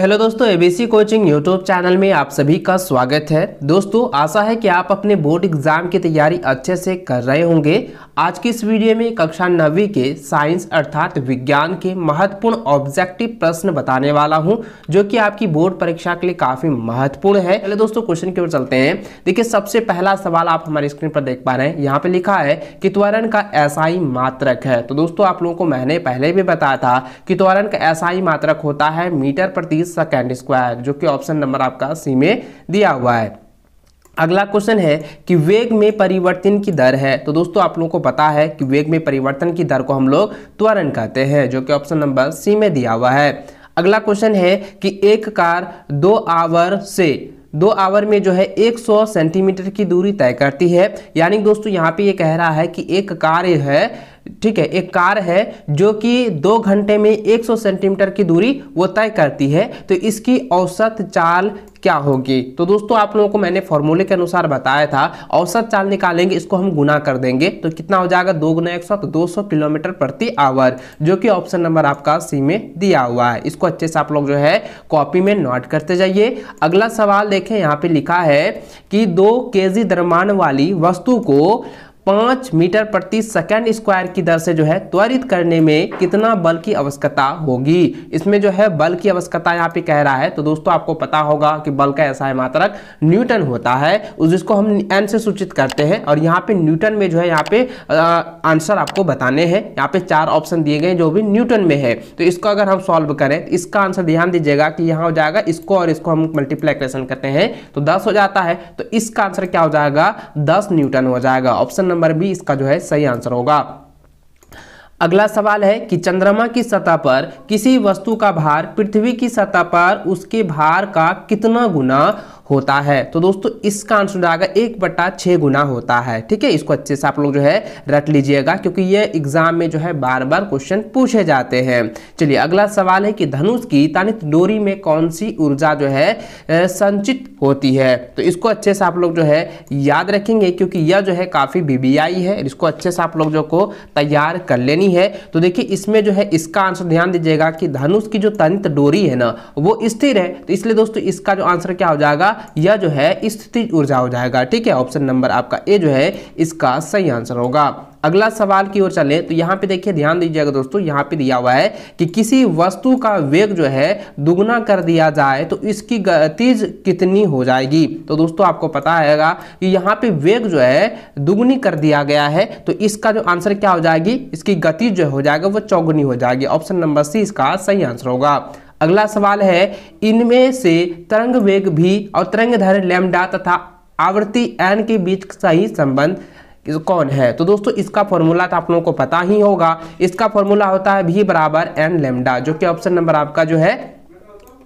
hello दोस्तों ABC coaching YouTube channel में आप सभी का स्वागत है दोस्तों आशा है कि आप अपने बोर्ड एग्जाम की तैयारी अच्छे से कर रहे होंगे आज की इस वीडियो में कक्षा नवी के साइंस अर्थात विज्ञान के महत्वपूर्ण ऑब्जेक्टिव प्रश्न बताने वाला हूं जो कि आपकी बोर्ड परीक्षा के लिए काफ़ी महत्वपूर्ण है पहले दोस्तों क्वेश्चन की ओर चलते हैं देखिये सबसे पहला सवाल आप हमारी स्क्रीन पर देख पा रहे हैं यहाँ पे लिखा है कि त्वरण का ऐसा ही मात्रक है तो दोस्तों आप लोगों को मैंने पहले भी बताया था कि त्वरण का ऐसा ही मात्रक होता है मीटर प्रति सेकेंड स्क्वायर जो कि ऑप्शन नंबर आपका सी में दिया हुआ है अगला क्वेश्चन है कि वेग में परिवर्तन की दर है तो दोस्तों आप लोगों को पता है कि वेग में परिवर्तन की दर को हम लोग त्वरण कहते हैं जो कि ऑप्शन नंबर सी में दिया हुआ है अगला क्वेश्चन है कि एक कार दो आवर से दो आवर में जो है 100 सेंटीमीटर की दूरी तय करती है यानी दोस्तों यहाँ पे ये कह रहा है कि एक कार है ठीक है एक कार है जो कि दो घंटे में 100 सेंटीमीटर की दूरी वो तय करती है तो इसकी औसत चाल क्या होगी तो दोस्तों आप लोगों को मैंने फॉर्मूले के अनुसार बताया था औसत चाल निकालेंगे इसको हम गुना कर देंगे तो कितना हो जाएगा दो गुना एक सौ तो दो सौ किलोमीटर प्रति आवर जो कि ऑप्शन नंबर आपका सी में दिया हुआ है इसको अच्छे से आप लोग जो है कॉपी में नोट करते जाइए अगला सवाल देखें यहाँ पे लिखा है कि दो के जी वाली वस्तु को पाँच मीटर प्रति सेकेंड स्क्वायर की दर से जो है त्वरित करने में कितना बल की आवश्यकता होगी इसमें जो है बल की आवश्यकता यहाँ पे कह रहा है तो दोस्तों आपको पता होगा कि बल का ऐसा है मात्रक न्यूटन होता है जिसको हम एन से सूचित करते हैं और यहाँ पे न्यूटन में जो है यहाँ पे आंसर आपको बताने हैं यहाँ पे चार ऑप्शन दिए गए जो भी न्यूटन में है तो इसको अगर हम सॉल्व करें तो इसका आंसर ध्यान दीजिएगा कि यहाँ हो जाएगा इसको और इसको हम मल्टीप्लाइकेशन करते हैं तो दस हो जाता है तो इसका आंसर क्या हो जाएगा दस न्यूटन हो जाएगा ऑप्शन नंबर बी इसका जो है सही आंसर होगा अगला सवाल है कि चंद्रमा की सतह पर किसी वस्तु का भार पृथ्वी की सतह पर उसके भार का कितना गुना होता है तो दोस्तों इसका आंसर आएगा एक बट्टा छः गुना होता है ठीक है इसको अच्छे से आप लोग जो है रट लीजिएगा क्योंकि ये एग्जाम में जो है बार बार क्वेश्चन पूछे जाते हैं चलिए अगला सवाल है कि धनुष की तानित डोरी में कौन सी ऊर्जा जो है संचित होती है तो इसको अच्छे से आप लोग जो है याद रखेंगे क्योंकि यह जो है काफ़ी बीबीआई है इसको अच्छे से आप लोग जो को तैयार कर लेनी है तो देखिए इसमें जो है इसका आंसर ध्यान दीजिएगा कि धनुष की जो तनित डोरी है ना वो स्थिर है तो इसलिए दोस्तों इसका जो आंसर क्या हो जाएगा यह जो है स्थिति ऊर्जा हो जाएगा ठीक है ऑप्शन नंबर आपका ए जो है इसका सही आंसर होगा अगला सवाल की ओर चलें तो यहाँ पे देखिए ध्यान दीजिएगा दोस्तों यहाँ पे दिया हुआ है कि किसी वस्तु का वेग जो है दुगना कर दिया जाए तो इसकी गतिज कितनी हो जाएगी तो दोस्तों आपको पता आएगा कि यहाँ पे वेग जो है दुगनी कर दिया गया है तो इसका जो आंसर क्या हो जाएगी इसकी गति जो हो जाएगा वो चौगुनी हो जाएगी ऑप्शन नंबर सी इसका सही आंसर होगा अगला सवाल है इनमें से तरंग वेग भी और तरंग धैर्य लेमडा तथा आवृत्ति एन के बीच सही संबंध कौन है तो दोस्तों इसका फॉर्मूला तो आप लोगों को पता ही होगा इसका फॉर्मूला होता है भी बराबर एन लेमडा जो कि ऑप्शन नंबर आपका जो है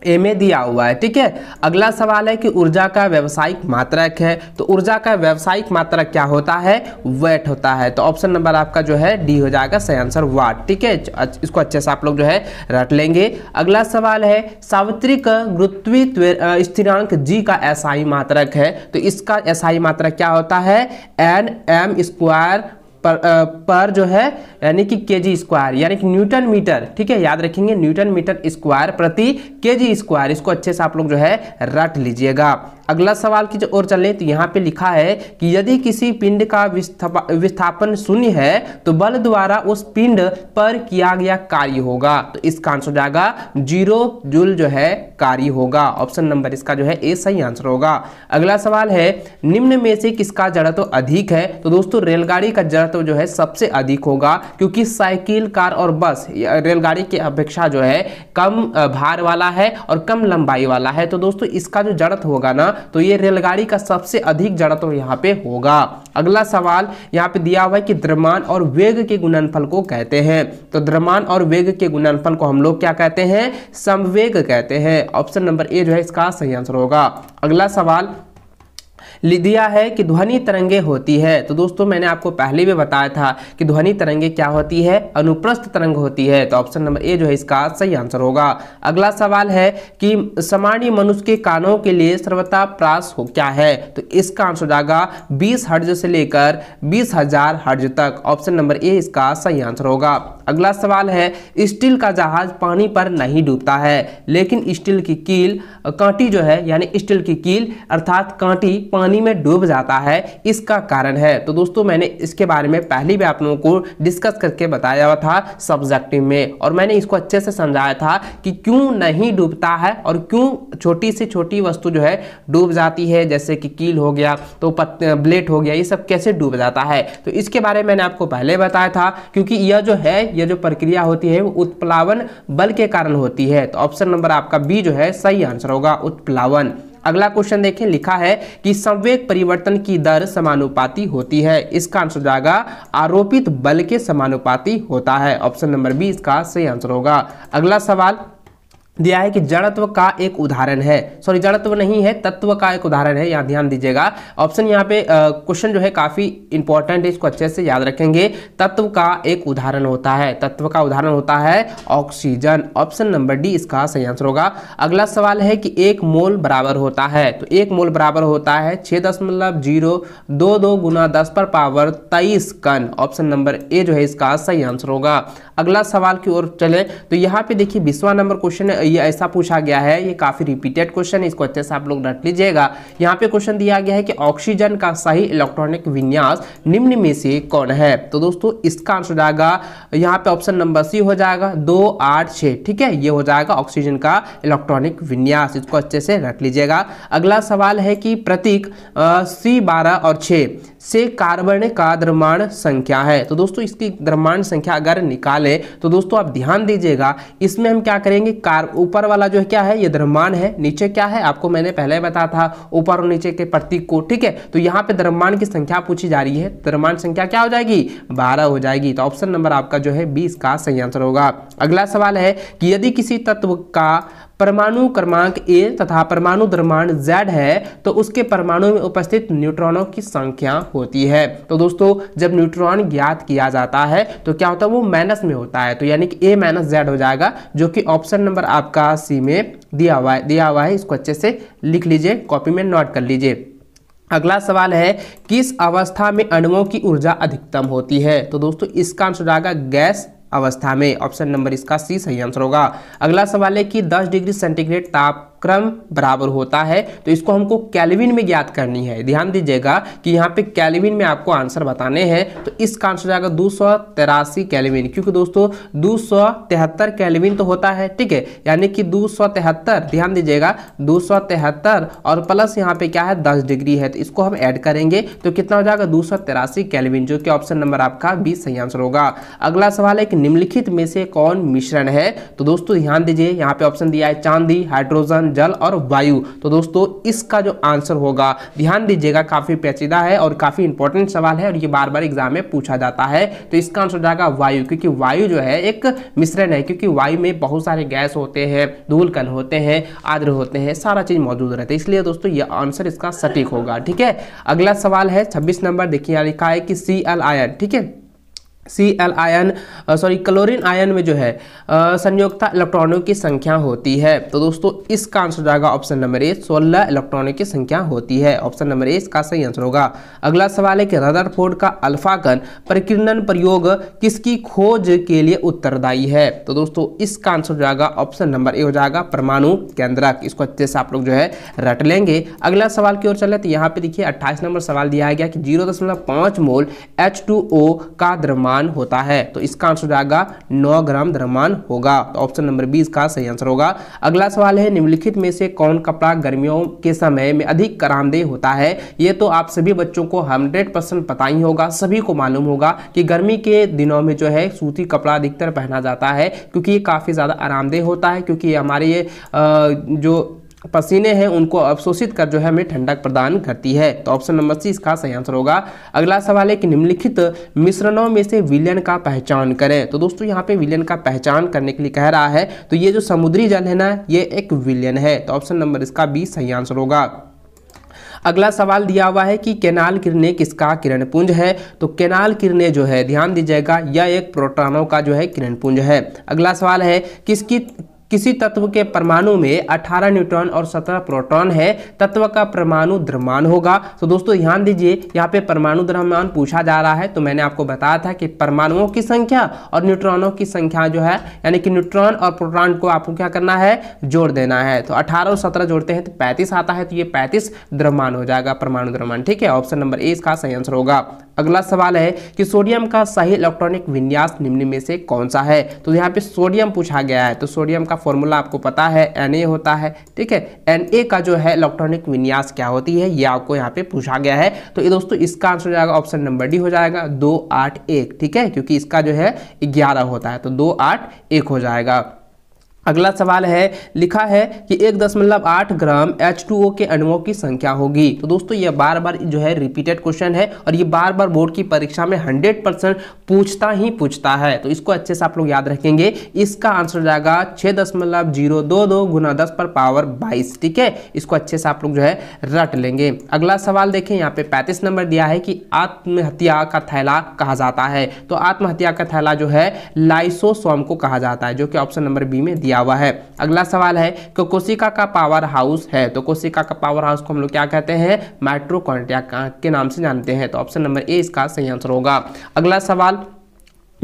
एम ए दिया हुआ है ठीक है अगला सवाल है कि ऊर्जा का व्यवसायिक मात्रक है तो ऊर्जा का व्यावसायिक मात्रक क्या होता है वेट होता है तो ऑप्शन नंबर आपका जो है डी हो जाएगा सही आंसर वाट ठीक है इसको अच्छे से आप लोग जो है रट लेंगे अगला सवाल है सावित्रिक गुरुत्वीय स्थिरांक जी का एसआई मात्रक है तो इसका एसआई मात्रक क्या होता है एन एम स्क्वायर पर, आ, पर जो है यानी कि के जी स्क्वायर यानी कि न्यूटन मीटर ठीक है याद रखेंगे न्यूटन मीटर स्क्वायर प्रति के जी स्क्वायर इसको अच्छे से आप लोग जो है रट लीजिएगा अगला सवाल की ओर चलें तो यहाँ पे लिखा है कि यदि किसी पिंड का विस्थापन शून्य है तो बल द्वारा उस पिंड पर किया गया कार्य होगा तो इसका आंसर हो जाएगा जीरो जूल जो है कार्य होगा ऑप्शन नंबर इसका जो है ए सही आंसर होगा अगला सवाल है निम्न में से किसका जड़त्व अधिक है तो दोस्तों रेलगाड़ी का जड़त्व जो है सबसे अधिक होगा क्योंकि साइकिल कार और बस रेलगाड़ी की अपेक्षा जो है कम भार वाला है और कम लंबाई वाला है तो दोस्तों इसका जो जड़त होगा ना तो ये रेलगाड़ी का सबसे अधिक जड़त्व तो यहाँ पे होगा अगला सवाल यहाँ पे दिया हुआ है कि द्रमान और वेग के गुणनफल को कहते हैं तो द्रमान और वेग के गुणनफल को हम लोग क्या कहते हैं समवेग कहते हैं ऑप्शन नंबर ए जो है इसका सही आंसर होगा अगला सवाल दिया है कि ध्वनि तरंगे होती है तो दोस्तों मैंने आपको पहले भी बताया था कि ध्वनि तरंगे क्या होती है अनुप्रस्थ तरंग होती है तो ऑप्शन नंबर ए जो है इसका सही आंसर होगा अगला सवाल है कि सामान्य मनुष्य के कानों के लिए सर्वता प्रास हो क्या है तो इसका आंसर जाएगा बीस हर्ज से लेकर बीस हजार हर्ज तक ऑप्शन नंबर ए इसका सही आंसर होगा अगला सवाल है स्टील का जहाज पानी पर नहीं डूबता है लेकिन स्टील की कील कांटी जो है यानी स्टील की कील अर्थात कांटी पानी में डूब जाता है इसका कारण है तो दोस्तों मैंने इसके बारे में पहले भी आप लोगों को डिस्कस करके बताया हुआ था सब्जेक्टिव में और मैंने इसको अच्छे से समझाया था कि क्यों नहीं डूबता है और क्यों छोटी से छोटी वस्तु जो है डूब जाती है जैसे कि कील हो गया तो ब्लेट हो गया ये सब कैसे डूब जाता है तो इसके बारे में मैंने आपको पहले बताया था क्योंकि यह जो है यह जो प्रक्रिया होती है वो उत्प्लावन बल के कारण होती है तो ऑप्शन नंबर आपका बी जो है सही आंसर होगा उत्प्लावन अगला क्वेश्चन देखें लिखा है कि संवेग परिवर्तन की दर समानुपाती होती है इसका आंसर जाएगा आरोपित बल के समानुपाती होता है ऑप्शन नंबर बी इसका सही आंसर होगा अगला सवाल दिया है कि जड़त्व का एक उदाहरण है सॉरी जड़त्व नहीं है तत्व का एक उदाहरण है यहाँ ध्यान दीजिएगा ऑप्शन यहाँ पे क्वेश्चन जो है काफ़ी इंपॉर्टेंट है इसको अच्छे से याद रखेंगे तत्व का एक उदाहरण होता है तत्व का उदाहरण होता है ऑक्सीजन ऑप्शन नंबर डी इसका सही आंसर होगा अगला सवाल है कि एक मोल बराबर होता है तो एक मोल बराबर होता है छः दशमलव जीरो दो दो गुना दस पर पावर तेईस कन ऑप्शन नंबर ए जो है इसका सही आंसर होगा अगला सवाल की ओर चले तो यहाँ पे देखिए बीसवा नंबर क्वेश्चन ये ऐसा पूछा गया है ये काफ़ी रिपीटेड क्वेश्चन है इसको अच्छे से आप लोग रट लीजिएगा यहाँ पे क्वेश्चन दिया गया है कि ऑक्सीजन का सही इलेक्ट्रॉनिक विन्यास निम्न में से कौन है तो दोस्तों इसका आंसर जाएगा यहाँ पे ऑप्शन नंबर सी हो जाएगा दो आठ छः ठीक है ये हो जाएगा ऑक्सीजन का इलेक्ट्रॉनिक विन्यास इसको अच्छे से रट लीजिएगा अगला सवाल है कि प्रतीक सी बारह और छः से कार्बन का द्रव्यमान संख्या है तो दोस्तों इसकी द्रव्यमान संख्या अगर निकाले तो दोस्तों आप ध्यान दीजिएगा इसमें हम क्या करेंगे कार ऊपर वाला जो है क्या है ये द्रव्यमान है नीचे क्या है आपको मैंने पहले बताया था ऊपर और नीचे के प्रतीक को ठीक है तो यहाँ पे द्रव्यमान की संख्या पूछी जा रही है द्रव्यमान संख्या क्या हो जाएगी बारह हो जाएगी तो ऑप्शन नंबर आपका जो है बीस का सही आंसर होगा अगला सवाल है कि यदि किसी तत्व का परमाणु क्रमांक ए तथा परमाणु द्रमाण जेड है तो उसके परमाणु में उपस्थित न्यूट्रॉनों की संख्या होती है तो दोस्तों जब न्यूट्रॉन ज्ञात किया जाता है तो क्या होता है वो माइनस में होता है तो यानी कि ए माइनस जेड हो जाएगा जो कि ऑप्शन नंबर आपका सी में दिया हुआ है दिया हुआ है इसको अच्छे से लिख लीजिए कॉपी में नोट कर लीजिए अगला सवाल है किस अवस्था में अणुओं की ऊर्जा अधिकतम होती है तो दोस्तों इसका आंसर आएगा गैस अवस्था में ऑप्शन नंबर इसका सी सही आंसर होगा अगला सवाल है कि 10 डिग्री सेंटीग्रेड ताप क्रम बराबर होता है तो इसको हमको कैलविन में ज्ञात करनी है ध्यान दीजिएगा कि यहाँ पे कैलविन में आपको आंसर बताने हैं तो इसका आंसर जाएगा दो सौ तिरासी कैलविन क्योंकि दोस्तों दो सौ तिहत्तर कैलविन तो होता है ठीक है यानी कि दो सौ तिहत्तर ध्यान दीजिएगा दो सौ तिहत्तर और प्लस यहाँ पे क्या है दस डिग्री है तो इसको हम ऐड करेंगे तो कितना हो जाएगा दो सौ तिरासी कैलविन जो कि ऑप्शन नंबर आपका बी सही आंसर होगा अगला सवाल है कि निम्नलिखित में से कौन मिश्रण है तो दोस्तों ध्यान दीजिए यहाँ पे ऑप्शन दिया है चांदी हाइड्रोजन जल और वायु तो दोस्तों इसका जो आंसर होगा ध्यान दीजिएगा काफ़ी पेचीदा है और काफ़ी इंपॉर्टेंट सवाल है और ये बार बार एग्जाम में पूछा जाता है तो इसका आंसर जाएगा वायु क्योंकि वायु जो है एक मिश्रण है क्योंकि वायु में बहुत सारे गैस होते हैं धूल कण होते हैं आद्र होते हैं सारा चीज़ मौजूद रहता है इसलिए दोस्तों ये आंसर इसका सटीक होगा ठीक है अगला सवाल है छब्बीस नंबर देखिए लिखा है कि सी एल आयन ठीक है C L ion sorry chlorine ion में जो है संयोगता इलेक्ट्रॉनों की संख्या होती है तो दोस्तों इसका आंसर जाएगा ऑप्शन नंबर ए सोलह इलेक्ट्रॉनों की संख्या होती है ऑप्शन नंबर ए इसका सही आंसर होगा अगला सवाल है कि रदरफोर्ड का अल्फाकन प्रकीर्णन प्रयोग किसकी खोज के लिए उत्तरदायी है तो दोस्तों इसका आंसर जाएगा ऑप्शन नंबर ए हो जाएगा परमाणु केंद्रक इसको अच्छे से आप लोग जो है रट लेंगे अगला सवाल की ओर चले तो यहाँ पे देखिए अट्ठाईस नंबर सवाल दिया गया कि जीरो मोल एच का द्रमान द्रव्यमान होता है तो इसका आंसर आएगा नौ ग्राम द्रव्यमान होगा तो ऑप्शन नंबर बी इसका सही आंसर होगा अगला सवाल है निम्नलिखित में से कौन कपड़ा गर्मियों के समय में अधिक आरामदेह होता है ये तो आप सभी बच्चों को हंड्रेड परसेंट पता ही होगा सभी को मालूम होगा कि गर्मी के दिनों में जो है सूती कपड़ा अधिकतर पहना जाता है क्योंकि ये काफ़ी ज़्यादा आरामदेह होता है क्योंकि हमारे ये जो पसीने हैं उनको अवशोषित कर जो है हमें ठंडक प्रदान करती है तो ऑप्शन नंबर सी इसका सही आंसर होगा अगला सवाल है कि निम्नलिखित मिश्रणों में से विलयन का पहचान करें तो दोस्तों यहाँ पे विलयन का पहचान करने के लिए कह रहा है तो ये जो समुद्री जल है ना ये एक विलयन है तो ऑप्शन नंबर इसका बी सही आंसर होगा अगला सवाल दिया हुआ है कि केनाल किरणें किसका किरण पुंज है तो केनाल किरणें जो है ध्यान दीजिएगा यह एक प्रोटॉनों का जो है किरण पुंज है अगला सवाल है किसकी किसी तत्व के परमाणु में 18 न्यूट्रॉन और 17 प्रोटॉन है तत्व का परमाणु द्रव्यमान होगा तो दोस्तों ध्यान दीजिए यहाँ पे परमाणु द्रव्यमान पूछा जा रहा है तो मैंने आपको बताया था कि परमाणुओं की संख्या और न्यूट्रॉनों की संख्या जो है यानी कि न्यूट्रॉन और प्रोटॉन को आपको क्या करना है जोड़ देना है तो अठारह और सत्रह जोड़ते हैं तो पैंतीस आता है तो ये पैंतीस द्रव्यमान हो जाएगा परमाणु द्रव्यमान ठीक है ऑप्शन नंबर ए इसका सही आंसर होगा अगला सवाल है कि सोडियम का सही इलेक्ट्रॉनिक विन्यास निम्न में से कौन सा है तो यहाँ पे सोडियम पूछा गया है तो सोडियम का फॉर्मूला आपको पता है एन ए होता है ठीक है एन ए का जो है इलेक्ट्रॉनिक विन्यास क्या होती है ये आपको यहाँ पे पूछा गया है तो ये दोस्तों इसका आंसर हो जाएगा ऑप्शन नंबर डी हो जाएगा दो आठ एक ठीक है क्योंकि इसका जो है ग्यारह होता है तो दो आठ एक हो जाएगा अगला सवाल है लिखा है कि एक दशमलव आठ ग्राम H2O के अणुओं की संख्या होगी तो दोस्तों ये बार बार जो है रिपीटेड क्वेश्चन है और ये बार बार बोर्ड की परीक्षा में 100 परसेंट पूछता ही पूछता है तो इसको अच्छे से आप लोग याद रखेंगे इसका आंसर जाएगा छः दशमलव जीरो दो दो गुना दस पर पावर बाईस ठीक है इसको अच्छे से आप लोग जो है रट लेंगे अगला सवाल देखें यहाँ पे पैंतीस नंबर दिया है कि आत्महत्या का थैला कहा जाता है तो आत्महत्या का थैला जो है लाइसोसोम को कहा जाता है जो कि ऑप्शन नंबर बी में दिया दिया हुआ है अगला सवाल है कि कोशिका का पावर हाउस है तो कोशिका का पावर हाउस को हम लोग क्या कहते हैं माइट्रोकॉन्ट्रिया के नाम से जानते हैं तो ऑप्शन नंबर ए इसका सही आंसर होगा अगला सवाल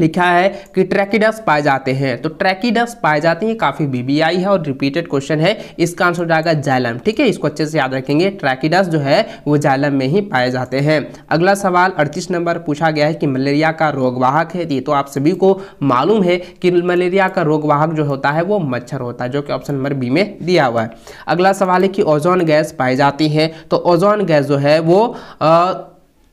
लिखा है कि ट्रैकिडस पाए जाते हैं तो ट्रैकिडस पाए जाते हैं काफ़ी बीबीआई है और रिपीटेड क्वेश्चन है इसका आंसर हो जाएगा जैलम ठीक है इसको अच्छे से याद रखेंगे ट्रैकिडस जो है वो जैलम में ही पाए जाते हैं अगला सवाल अड़तीस नंबर पूछा गया है कि मलेरिया का रोगवाहक है ये तो आप सभी को मालूम है कि मलेरिया का रोगवाहक जो होता है वो मच्छर होता है जो कि ऑप्शन नंबर बी में दिया हुआ है अगला सवाल है कि ओजोन गैस पाई जाती है तो ओजोन गैस जो है वो आ,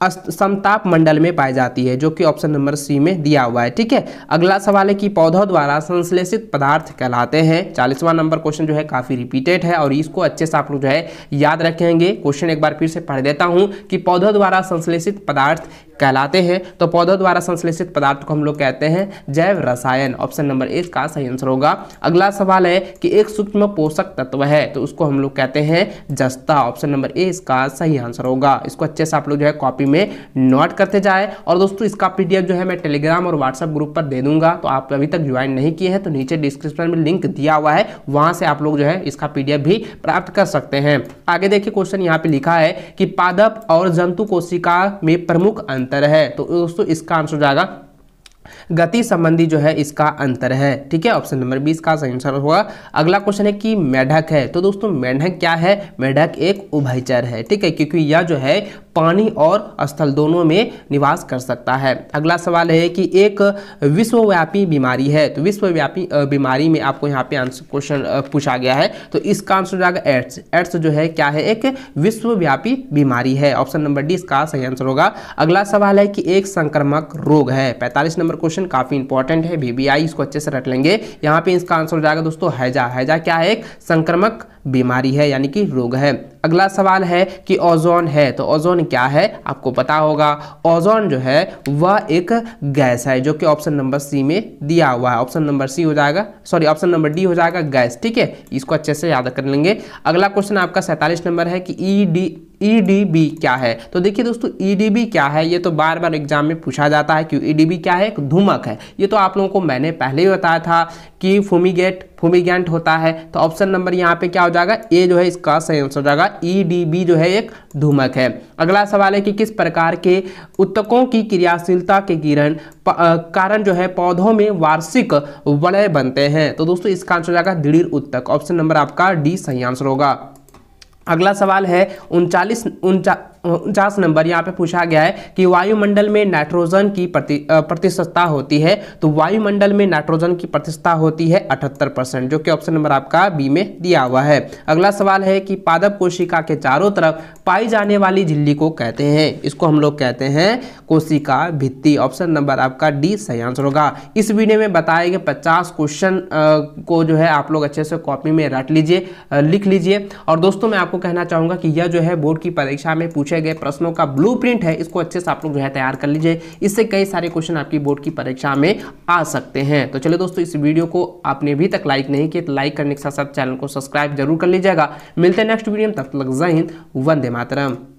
समताप मंडल में पाई जाती है जो कि ऑप्शन नंबर सी में दिया हुआ है ठीक है अगला सवाल है कि पौधों द्वारा संश्लेषित पदार्थ कहलाते हैं चालीसवां नंबर क्वेश्चन जो है काफ़ी रिपीटेड है और इसको अच्छे से आप लोग जो है याद रखेंगे क्वेश्चन एक बार फिर से पढ़ देता हूं कि पौधों द्वारा संश्लेषित पदार्थ कहलाते हैं तो पौधों द्वारा संश्लेषित पदार्थ को हम लोग कहते हैं जैव रसायन ऑप्शन नंबर एक का सही आंसर होगा अगला सवाल है कि एक सूक्ष्म पोषक तत्व है तो उसको हम लोग कहते हैं जस्ता ऑप्शन नंबर ए इसका सही आंसर होगा इसको अच्छे से आप लोग जो है कॉपी में नोट करते जाए और दोस्तों इसका पी जो है मैं टेलीग्राम और व्हाट्सअप ग्रुप पर दे दूंगा तो आप अभी तक ज्वाइन नहीं किए हैं तो नीचे डिस्क्रिप्शन में लिंक दिया हुआ है वहाँ से आप लोग जो है इसका पी भी प्राप्त कर सकते हैं आगे देखिए क्वेश्चन यहाँ पे लिखा है कि पादप और जंतु कोशिका में प्रमुख अंतर है तो दोस्तों इसका आंसर जाएगा गति संबंधी जो है इसका अंतर है ठीक है ऑप्शन नंबर बीस का सही आंसर होगा अगला क्वेश्चन है कि मेढक है तो दोस्तों मेढक क्या है मेढक एक उभयचर है ठीक है क्योंकि यह जो है पानी और स्थल दोनों में निवास कर सकता है अगला सवाल है कि एक विश्वव्यापी बीमारी है तो विश्वव्यापी बीमारी में आपको यहाँ पे आंसर क्वेश्चन पूछा गया है तो इसका आंसर जाएगा एड्स एड्स जो है क्या है एक विश्वव्यापी बीमारी है ऑप्शन नंबर डी इसका सही आंसर होगा अगला सवाल है कि एक संक्रमक रोग है पैंतालीस नंबर क्वेश्चन काफ़ी इंपॉर्टेंट है बीबीआई इसको अच्छे से रट लेंगे यहाँ पे इसका आंसर हो जाएगा दोस्तों हैजा हैजा क्या है एक संक्रमक बीमारी है यानी कि रोग है अगला सवाल है कि ओजोन है तो ओजोन क्या है आपको पता होगा ओजोन जो है वह एक गैस है जो कि ऑप्शन नंबर सी में दिया हुआ है ऑप्शन नंबर सी हो जाएगा सॉरी ऑप्शन नंबर डी हो जाएगा गैस ठीक है इसको अच्छे से याद कर लेंगे अगला क्वेश्चन आपका सैंतालीस नंबर है कि ई e डी EDB क्या है तो देखिए दोस्तों EDB क्या है ये तो बार बार एग्जाम में पूछा जाता है कि EDB क्या है एक धूमक है ये तो आप लोगों को मैंने पहले ही बताया था कि फूमिगेट फूमिगेंट होता है तो ऑप्शन नंबर यहाँ पे क्या हो जाएगा ए जो है इसका सही आंसर हो जाएगा EDB जो है एक धूमक है अगला सवाल है कि किस प्रकार के उत्तकों की क्रियाशीलता के किरण कारण जो है पौधों में वार्षिक वलय बनते हैं तो दोस्तों इसका आंसर हो जाएगा दृढ़ उत्तक ऑप्शन नंबर आपका डी सही आंसर होगा अगला सवाल है उनचालीस उनचा उनचास नंबर यहाँ पे पूछा गया है कि वायुमंडल में नाइट्रोजन की प्रति प्रतिशतता होती है तो वायुमंडल में नाइट्रोजन की प्रतिशतता होती है अठहत्तर परसेंट जो कि ऑप्शन नंबर आपका बी में दिया हुआ है अगला सवाल है कि पादप कोशिका के चारों तरफ पाई जाने वाली झिल्ली को कहते हैं इसको हम लोग कहते हैं कोशिका भित्ति ऑप्शन नंबर आपका डी सही आंसर होगा इस वीडियो में बताए गए पचास क्वेश्चन को जो है आप लोग अच्छे से कॉपी में रट लीजिए लिख लीजिए और दोस्तों मैं आपको कहना चाहूँगा कि यह जो है बोर्ड की परीक्षा में पूछे पूछे गए प्रश्नों का ब्लू है इसको अच्छे से आप लोग जो है तैयार कर लीजिए इससे कई सारे क्वेश्चन आपकी बोर्ड की परीक्षा में आ सकते हैं तो चलिए दोस्तों इस वीडियो को आपने अभी तक लाइक नहीं किया तो लाइक करने के साथ साथ चैनल को सब्सक्राइब जरूर कर लीजिएगा मिलते हैं नेक्स्ट वीडियो में तब तक जय हिंद वंदे मातरम